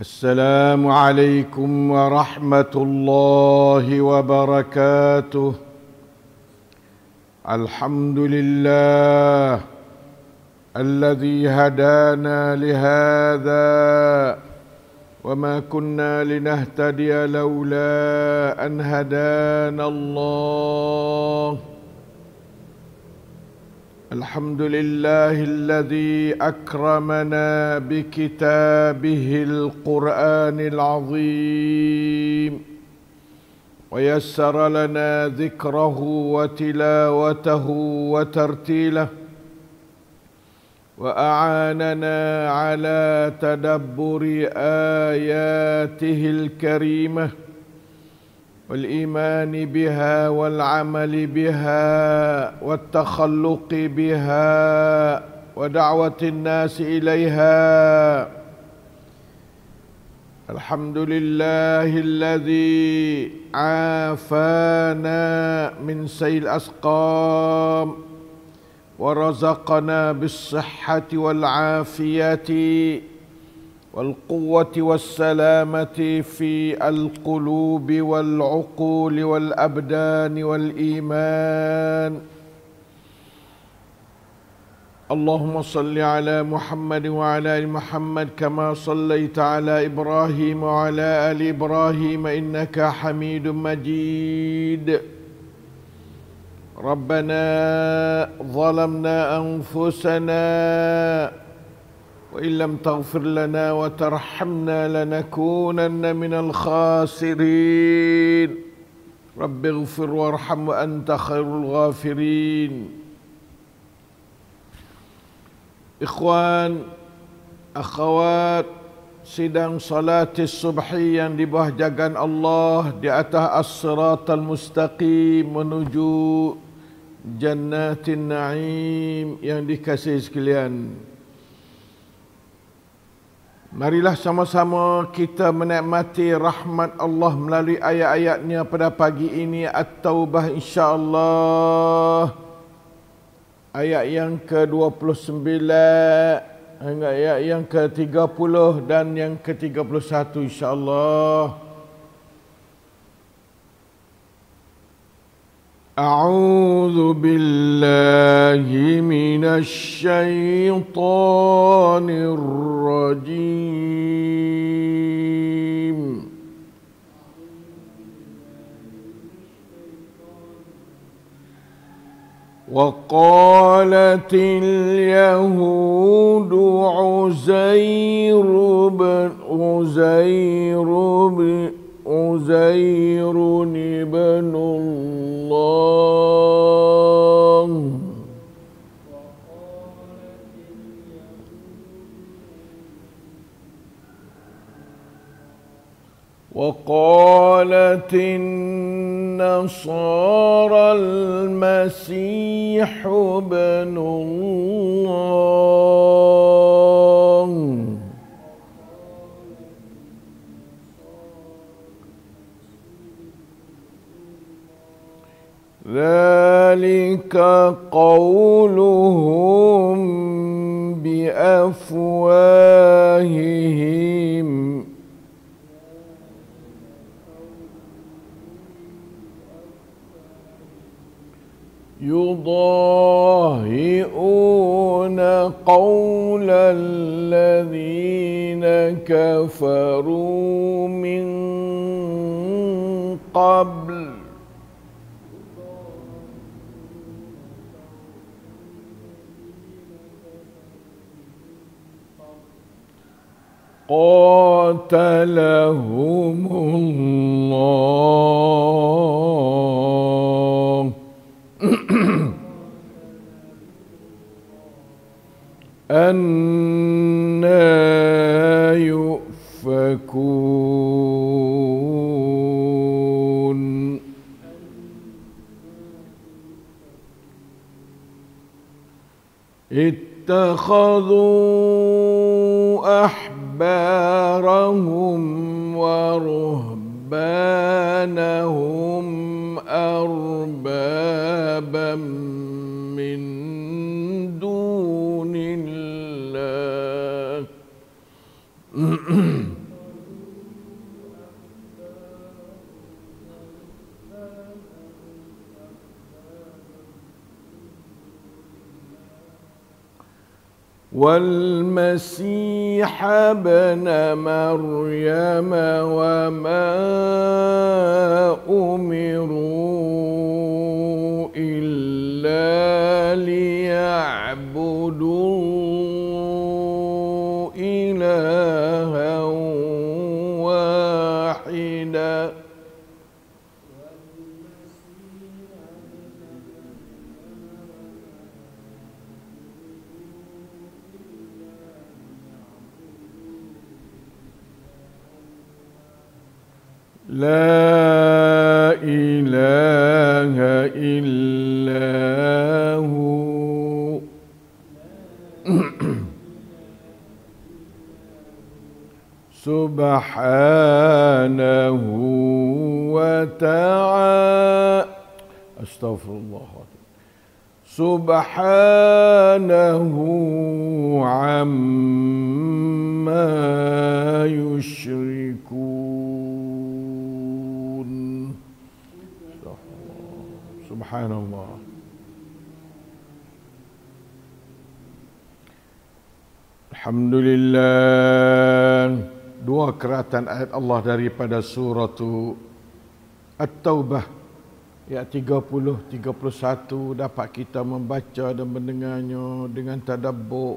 السلام عليكم ورحمه الله وبركاته الحمد لله الذي هدانا لهذا وما كنا لنهتدي لولا ان هدانا الله الحمد لله الذي اكرمنا بكتابه القران العظيم ويسر لنا ذكره وتلاوته وترتيله واعاننا على تدبر اياته الكريمه والايمان بها والعمل بها والتخلق بها ودعوه الناس اليها الحمد لله الذي عافانا من سيل الاسقام ورزقنا بالصحه والعافيه والقوه والسلامه في القلوب والعقول والابدان والايمان اللهم صل على محمد وعلى ال محمد كما صليت على ابراهيم وعلى ال ابراهيم انك حميد مجيد ربنا ظلمنا انفسنا وإن لم تغفر لنا وترحمنا لنكونن من الخاسرين رب اغفر وارحم وأنت خير الغافرين إخوان أخوات sidang salat subhi yang di bawah jagaan Allah di atas as-siratal mustaqim menuju jannatin na'im yang dikasih sekalian. Marilah sama-sama kita menikmati rahmat Allah melalui ayat-ayatnya pada pagi ini At-Taubah insya-Allah. Ayat yang ke-29 hingga ayat yang ke-30 dan yang ke-31 insya-Allah. أعوذ بالله من الشيطان الرجيم وقالت اليهود عزير بن عزير بن عزيرني قالت النصارى المسيح ابن الله ذلك قول الذين كفروا من قبل قاتلهم الله أنا يؤفكون اتخذوا أحبارهم ورهبانهم أربابا والمسيح ابن مريم وما امروا الا ليعبدوا لا إله إلا هو سبحانه وتعالى أستغفر الله سبحانه عما يشركون سبحان Alhamdulillah dua keratan ayat Allah daripada surah At-Taubah ayat 30 31 dapat kita membaca dan mendengarnya dengan tadabbur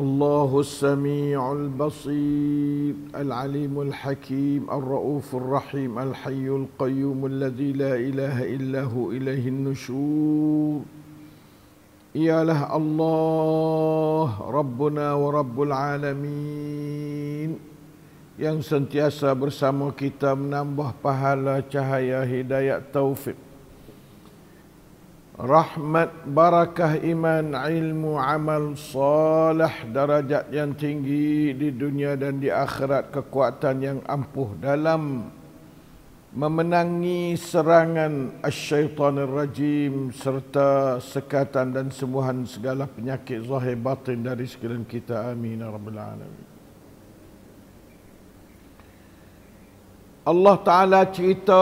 الله السميع البصير العليم الحكيم الرؤوف الرحيم الحي القيوم الذي لا اله الا هو اليه النشور يا له الله ربنا ورب العالمين yang sentiasa bersama kita menambah pahala cahaya hidayat taufik rahmat, barakah, iman, ilmu, amal, salih, darajat yang tinggi di dunia dan di akhirat, kekuatan yang ampuh dalam memenangi serangan asyaitanir rajim serta sekatan dan sembuhan segala penyakit zahir batin dari sekalian kita amin ya Allah Ta'ala cerita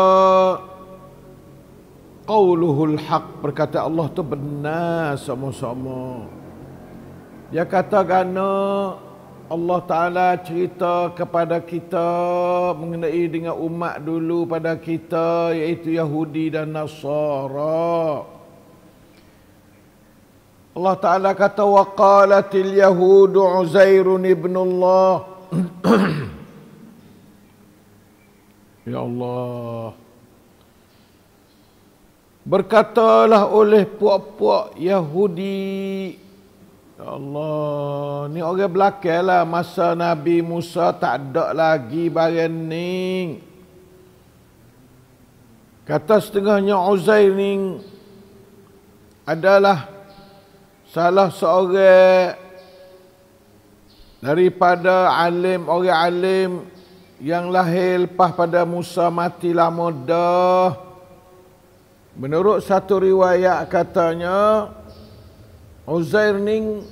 qauluhul haq berkata Allah tu benar sama-sama dia kata gana Allah Ta'ala cerita kepada kita mengenai dengan umat dulu pada kita iaitu Yahudi dan Nasara Allah Ta'ala kata wa qalatil yahudu uzairun ibnullah ya Allah Berkatalah oleh puak-puak Yahudi ya Allah Ni orang belakang lah Masa Nabi Musa tak ada lagi Barang ni Kata setengahnya Uzair ni Adalah Salah seorang Daripada alim Orang alim Yang lahir lepas pada Musa mati lama dah Menurut satu riwayat katanya Uzair ni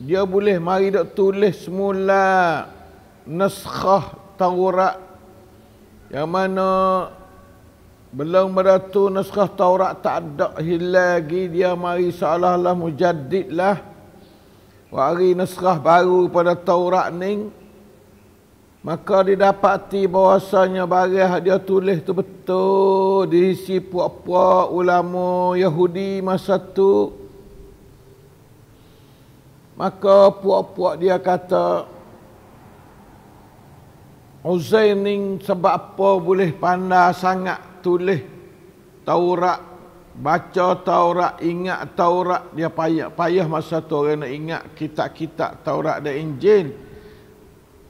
dia boleh mari dok tulis semula naskah Taurat yang mana belum beratu naskah Taurat tak ada lagi dia mari seolah-olah mujaddid lah wa naskah baru pada Taurat ning Maka didapati bahawasanya barang dia tulis tu betul diisi puak-puak ulama Yahudi masa tu. Maka puak-puak dia kata Uzaining sebab apa boleh pandai sangat tulis Taurat Baca Taurat, ingat Taurat Dia payah, payah masa tu orang nak ingat kitab-kitab Taurat dan Injil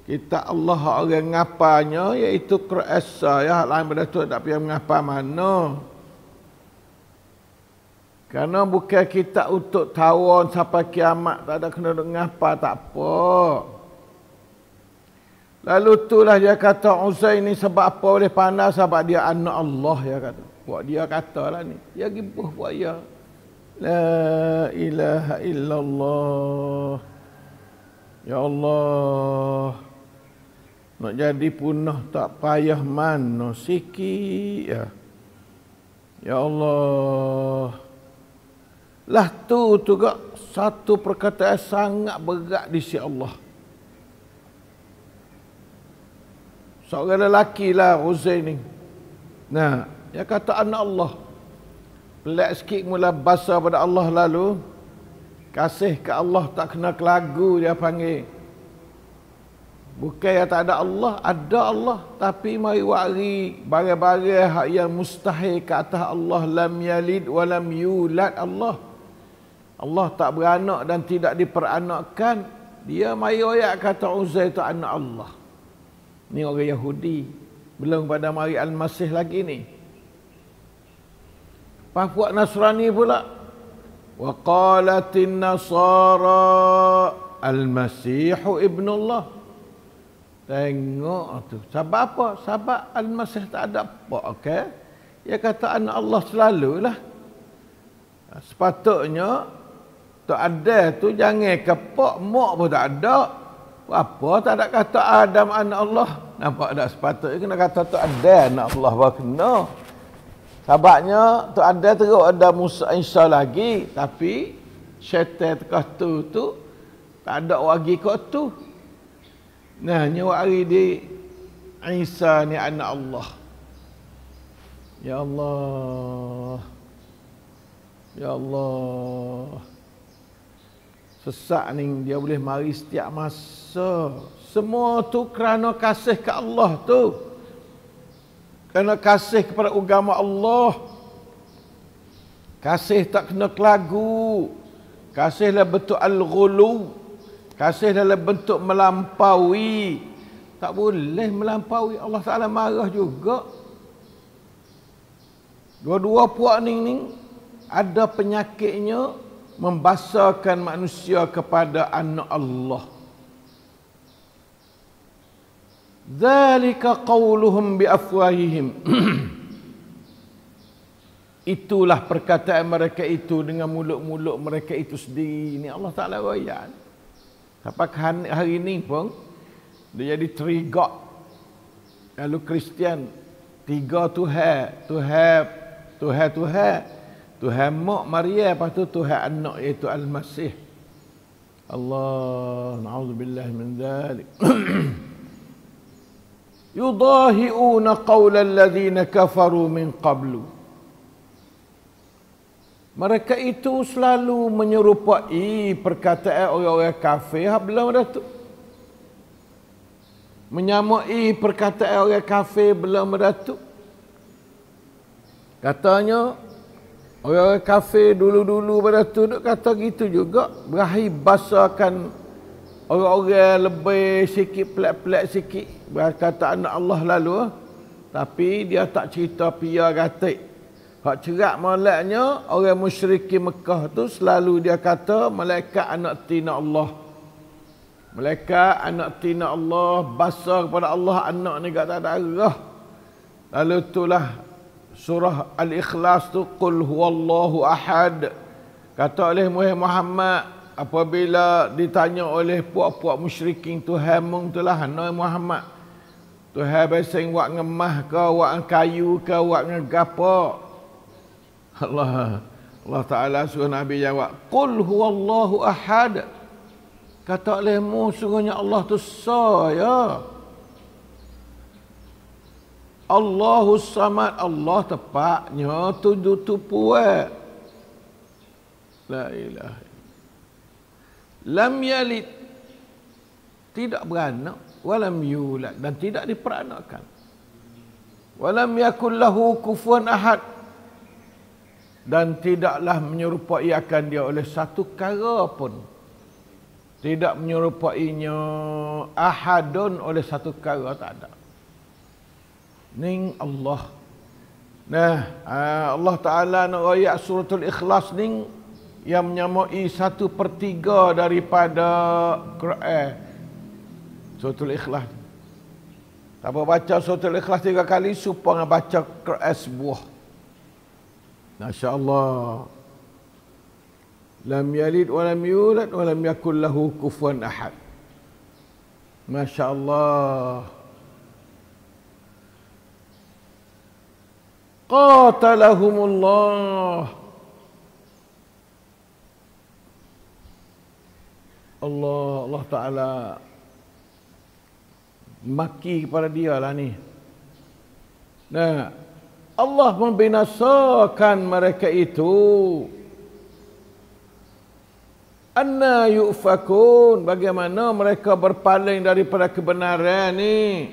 kita Allah orang ngapanya iaitu kerasa ya lain benda tu tak payah mengapa mana kerana bukan kita untuk tawon sampai kiamat tak ada kena mengapa tak apa lalu itulah dia kata Uzair ni sebab apa boleh pandang sebab dia anak Allah ya kata buat dia katalah ni dia gibuh buat dia la ilaha illallah ya Allah nak jadi punah tak payah mana sikit ya. Ya Allah. Lah tu tu gak satu perkataan sangat berat di sisi Allah. Seorang lelaki lah Hussein ni. Nah, ya kata anak Allah. Pelik sikit mula basah pada Allah lalu. Kasih ke Allah tak kena kelagu dia panggil. Bukan yang tak ada Allah, ada Allah. Tapi mari wari barang-barang hak yang mustahil ke atas Allah. Lam yalid wa lam yulad Allah. Allah tak beranak dan tidak diperanakkan. Dia mari ayat kata Uzair itu anak Allah. Ni orang Yahudi. Belum pada mari Al-Masih lagi ni. Papua Nasrani pula. Wa qalatin nasara al-masihu Allah." Tengok tu. Sebab apa? Sebab Al-Masih tak ada apa, Okay? okey? kata kataan Allah selalulah. Sepatutnya, tak ada tu jangan kepok, mak pun tak ada. Apa tak ada kata Adam anak Allah? Nampak tak sepatutnya kena kata tu ada anak Allah bahawa kena. Sebabnya tak ada teruk ada Musa Isa lagi. Tapi syaitan kata tu, tu tak ada wagi kau tu. Nah, ni hari di Isa ni anak Allah. Ya Allah. Ya Allah. Sesak ni dia boleh mari setiap masa. Semua tu kerana kasih ke Allah tu. Kerana kasih kepada agama Allah. Kasih tak kena kelagu. Kasihlah betul al-ghulu. Kasih dalam bentuk melampaui. Tak boleh melampaui. Allah Ta'ala marah juga. Dua-dua puak ni, ni ada penyakitnya membasakan manusia kepada anak Allah. Zalika qawluhum biafwahihim. Itulah perkataan mereka itu dengan mulut-mulut mereka itu sendiri. Ini Allah Ta'ala bayar. Tapi kan hari ini pun dia jadi tiga. Lalu Kristian tiga tu ha, tu ha, tu ha tu ha. Tu ha mak Maria lepas tu tu ha anak iaitu Al-Masih. Allah, na'udzubillah min dalik. yudahi'una qawla alladhina kafaru min qablu. Mereka itu selalu menyerupai perkataan orang-orang kafir habla dah tu. Menyamai perkataan orang kafir belum meratu. Katanya orang-orang kafir dulu-dulu pada tu duk kata gitu juga berahi basakan orang-orang lebih sikit pelak-pelak sikit berkata anak Allah lalu ah. tapi dia tak cerita pia gatik Hak cerak malaknya orang musyrik Mekah tu selalu dia kata malaikat anak tina Allah. Malaikat anak tina Allah basar kepada Allah anak ni kata tak darah. Lalu itulah surah Al-Ikhlas tu qul huwallahu ahad. Kata oleh Muhammad apabila ditanya oleh puak-puak musyrikin Tuhan mung itulah Nabi Muhammad. Tuhan besing wak ngemah ke wak kayu ke wak ngegapak Allah Allah Ta'ala suruh Nabi jawab Qul huwallahu ahad Kata oleh mu suruhnya Allah tu saya Allahu samad Allah tepatnya tu tutupu La ilaha Lam yalid tidak beranak walam yulad dan tidak diperanakkan walam yakul kufuwan ahad dan tidaklah menyerupai akan dia oleh satu kara pun tidak menyerupainya ahadun oleh satu kara tak ada ning Allah nah ah, Allah Taala nak ayat suratul ikhlas ning yang menyamai satu pertiga daripada Quran suratul ikhlas Siapa baca suratul ikhlas tiga kali supaya baca Quran sebuah Masya Allah. Lam yalid wa lam yulad wa lam yakul lahu kufuan ahad. Masya Allah. Qatalahumullah. Allah Allah Ta'ala maki kepada dia lah ni. Nah, Allah membinasakan mereka itu anna yufakun bagaimana mereka berpaling daripada kebenaran ni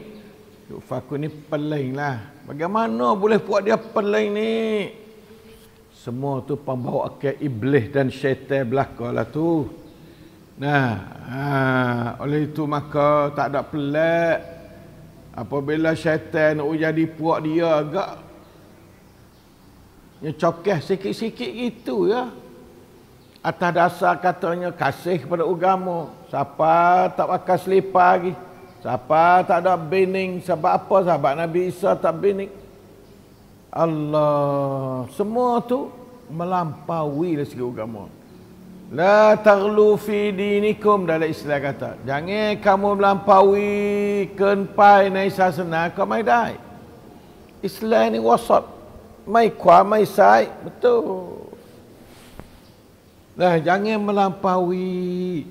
yufakun ni paling lah bagaimana boleh buat dia paling ni semua tu pembawa ke iblis dan syaitan belakalah tu nah ha, oleh itu maka tak ada pelak apabila syaitan nak jadi puak dia agak dia ya, cokeh sikit-sikit gitu ya. Atas dasar katanya kasih kepada agama. Siapa tak pakai selipar lagi. Siapa tak ada bining. Sebab apa sahabat Nabi Isa tak bining. Allah. Semua tu melampaui dari segi agama. La taghlu fi dinikum dalam islam kata. Jangan kamu melampaui kenpai naisa senaka maidai. Islam ni wasat mai kuah, mai sai betul Nah, jangan melampaui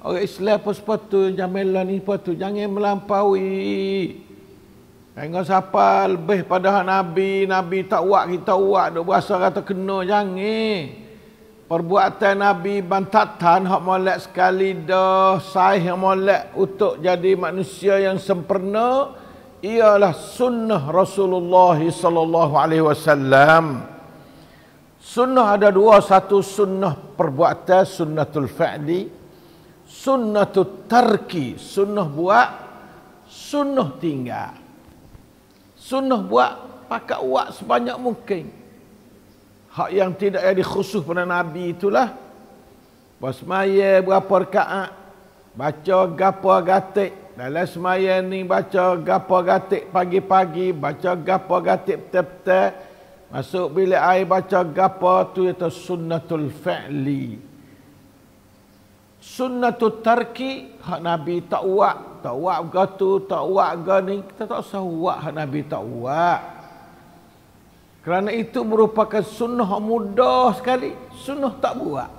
orang Islam pun sepatu jamelan ni sepatu jangan melampaui Jangan siapa lebih pada Nabi Nabi tak buat kita buat Dia berasa kata kena jangan Perbuatan Nabi bantatan Hak molek sekali dah Sahih molek untuk jadi manusia yang sempurna ialah sunnah Rasulullah sallallahu alaihi wasallam. Sunnah ada dua, satu sunnah perbuatan, sunnatul fa'li, sunnatul tarki, sunnah buat, sunnah tinggal. Sunnah buat pakai uak sebanyak mungkin. Hak yang tidak ada khusus pada Nabi itulah. Basmaya berapa rekaat, baca gapa gatik, dalam semayan ni baca gapa gatik pagi-pagi, baca gapa gatik petang-petang. Masuk bilik air baca gapa tu itu sunnatul fa'li. Sunnatul tarki hak Nabi tak buat, tak buat gatu, tak buat gani, kita tak usah buat hak Nabi tak buat. Kerana itu merupakan sunnah mudah sekali, sunnah tak buat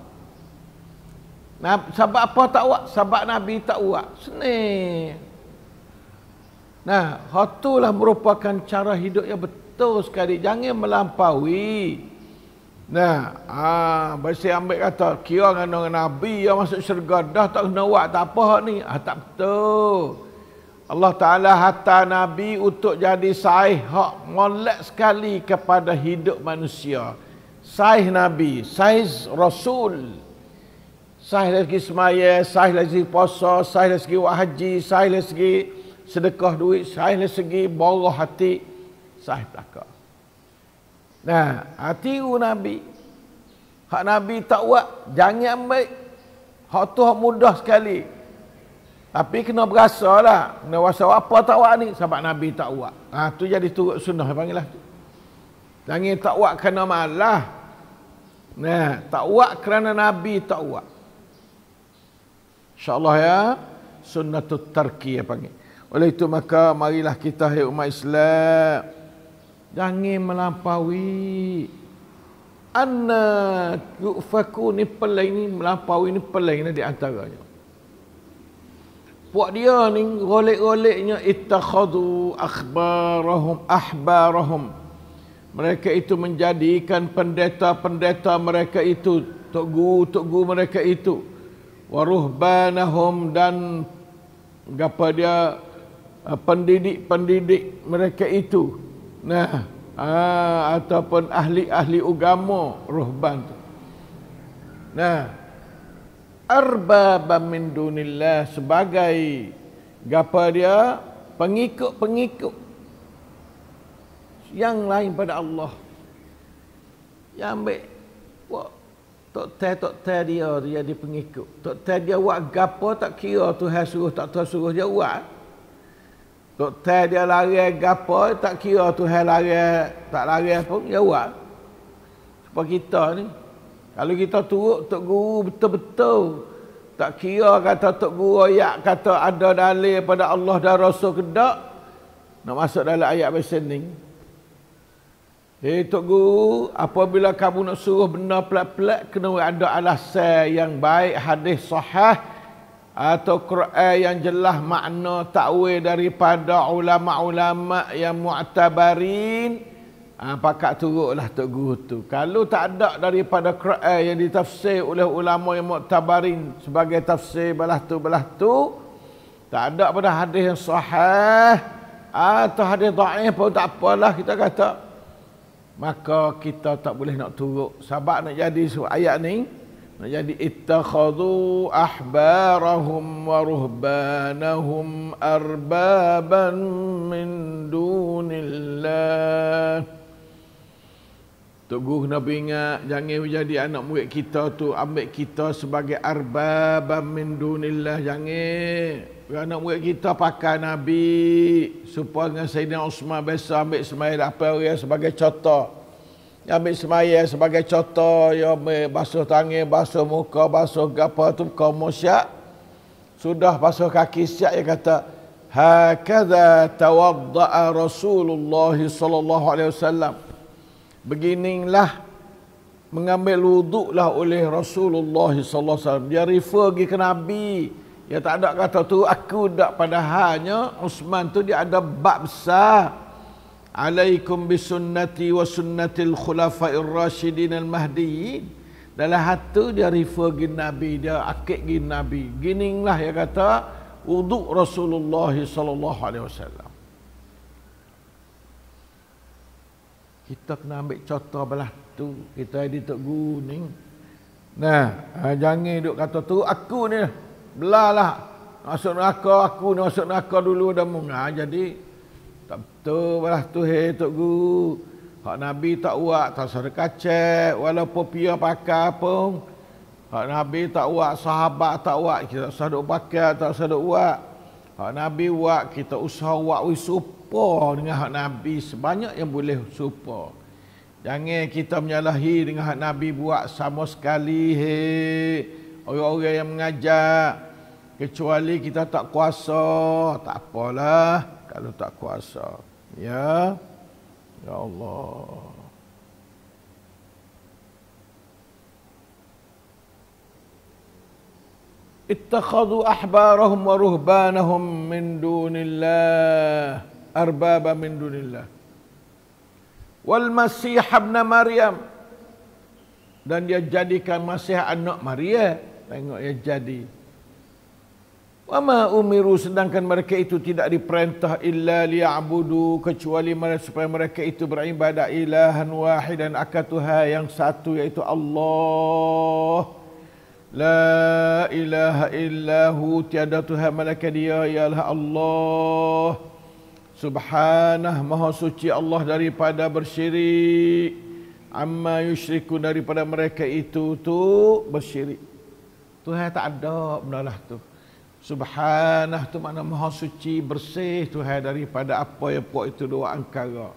sebab apa tak buat? Sebab Nabi tak buat. Seni. Nah, hatulah merupakan cara hidup yang betul sekali. Jangan melampaui. Nah, ah, bersih ambil kata, kira dengan orang Nabi yang masuk syurga, dah tak kena buat, tak apa ni. Ah, tak betul. Allah Ta'ala hatta Nabi untuk jadi saih hak molek sekali kepada hidup manusia. Sahih Nabi, saih Rasul. Rasul. Sah dari segi semaya, sah dari segi puasa, sah dari segi buat haji, sah dari segi sedekah duit, sah dari segi boroh hati, sah belaka. Nah, hati Nabi. Hak Nabi tak buat, jangan baik. Hak tu hak mudah sekali. Tapi kena berasa lah. Kena berasa apa tak buat ni? Sebab Nabi tak buat. Ha, tu jadi turut sunnah panggil lah. Jangan tak buat kerana malah. Nah, tak buat kerana Nabi tak buat. InsyaAllah ya. Sunnatul Tarki yang panggil. Oleh itu maka marilah kita hai umat Islam. Jangan melampaui. Anna yu'faku ni pelai ni melampaui ni pelai ni diantaranya. antaranya. Buat dia ni golek-goleknya ittakhadu akhbarahum ahbarahum. Mereka itu menjadikan pendeta-pendeta mereka itu. Tok guru-tok guru Mereka itu waruhbanahum dan gapa dia eh, pendidik-pendidik mereka itu nah ah, ataupun ahli-ahli agama ruhban tu nah arbab min dunillah sebagai gapa dia pengikut-pengikut yang lain pada Allah yang ambil tak teh tak teh dia dia di pengikut. Tak teh dia buat gapo tak kira Tuhan suruh tak Tuhan suruh dia buat. Tak teh dia lari gapo tak kira Tuhan lari tak lari pun dia buat. Sebab kita ni kalau kita turut tok guru betul-betul tak kira kata tok guru ayat kata ada dalil pada Allah dan Rasul kedak nak masuk dalam ayat besening Eh, Tok Guru, apabila kamu nak suruh benda pelak pelak kena ada alasan yang baik, hadis sahih, atau Quran yang jelas makna takwil daripada ulama-ulama yang mu'tabarin, ah, ha, pakat turutlah Tok Guru tu. Kalau tak ada daripada Quran yang ditafsir oleh ulama yang mu'tabarin sebagai tafsir belah tu, belah tu, tak ada pada hadis yang sahih, atau hadis da'if pun tak apalah kita kata maka kita tak boleh nak turuk sebab nak jadi surat ayat ni nak jadi ittakhadhu ahbarahum wa arbaban min dunillah Tok Guru kena ingat jangan menjadi anak murid kita tu ambil kita sebagai arbab min dunillah jangan anak murid kita pakai nabi supaya dengan Sayyidina Uthman biasa ambil semaya apa dia sebagai contoh dia ambil semaya sebagai contoh ya basuh tangan basuh muka basuh gapo tu kau mosyak sudah basuh kaki siap dia kata hakaza tawadda rasulullah sallallahu alaihi wasallam beginilah mengambil wuduklah oleh Rasulullah sallallahu alaihi wasallam dia refer pergi ke nabi ya tak ada kata tu aku dak pada hanya Uthman tu dia ada bab besar alaikum bisunnati wa sunnatil khulafa'ir rasyidin al mahdiyyin dalam hatu dia refer pergi nabi dia akik pergi nabi gininglah ya kata wuduk Rasulullah sallallahu alaihi wasallam kita kena ambil contoh belah tu kita ada tok guru ni nah ha, jangan duk kata tu aku ni lah. belalah masuk neraka aku ni masuk neraka dulu dah mengah jadi tak betul belah tu he tok guru hak nabi tak buat tak sedek kacek walaupun pia pakai pun hak nabi tak buat sahabat tak buat kita sedek pakai tak sedek buat Hak Nabi buat kita usaha buat we serupa dengan hak Nabi sebanyak yang boleh serupa. Jangan kita menyalahi dengan hak Nabi buat sama sekali. Hey, orang-orang yang mengajar kecuali kita tak kuasa, tak apalah kalau tak kuasa. Ya. Ya Allah. اتخذوا احبارهم ورهبانهم من دون الله اربابا من دون الله والمسيح ابن مريم dan dia jadikan masih anak Maria tengok ia jadi Wa ma umiru sedangkan mereka itu tidak diperintah illa liya'budu kecuali mereka supaya mereka itu beribadah ilahan wahid dan akatuha yang satu yaitu Allah. La ilaha illahu tiada Tuhan malaikat dia ialah Allah Subhanah maha suci Allah daripada bersyirik Amma yushriku daripada mereka itu tu bersyirik Tuhan tak ada benda lah tu Subhanah tu mana maha suci bersih Tuhan daripada apa yang buat itu doa angkara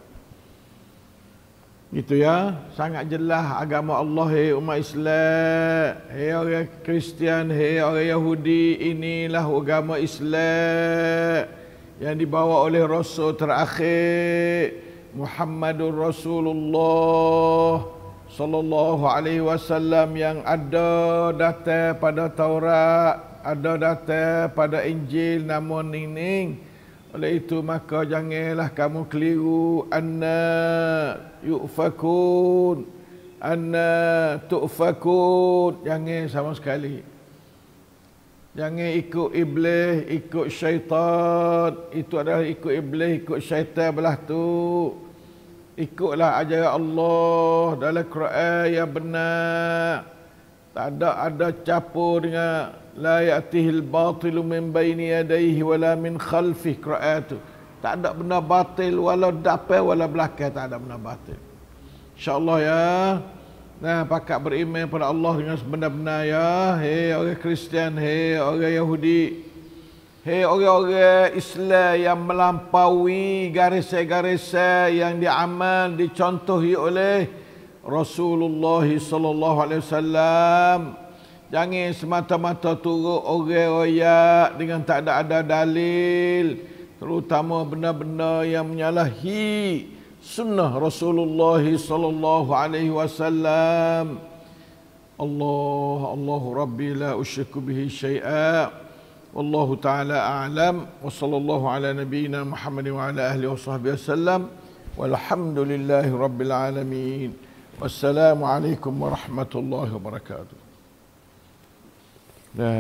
itu ya, sangat jelas agama Allah hei umat Islam, hei orang Kristian, hei orang Yahudi, inilah agama Islam yang dibawa oleh Rasul terakhir Muhammadur Rasulullah sallallahu alaihi wasallam yang ada datang pada Taurat, ada datang pada Injil namun ini oleh itu maka janganlah kamu keliru anna yufakun anna tufakun jangan sama sekali. Jangan ikut iblis, ikut syaitan. Itu adalah ikut iblis, ikut syaitan belah tu. Ikutlah ajaran Allah dalam Quran yang benar. Tak ada ada capur dengan لا يأتيه الباطل من بين يديه ولا من خلفه قراءته tak ada benda batil wala dapai wala belakang tak ada benda batil insyaallah ya nah pakak beriman pada Allah dengan sebenar-benar ya hey orang Kristian hey orang Yahudi hey orang-orang Islam yang melampaui garis-garis yang diamal dicontohi oleh Rasulullah sallallahu alaihi wasallam Jangan semata-mata turut orang royak dengan tak ada ada dalil. Terutama benda-benda yang menyalahi sunnah Rasulullah sallallahu alaihi wasallam. Allah Allah Rabbi la usyku bihi syai'a. والله تعالى أعلم وصلى الله على نبينا محمد وعلى أهله وصحبه وسلم والحمد لله رب العالمين والسلام عليكم ورحمة 네.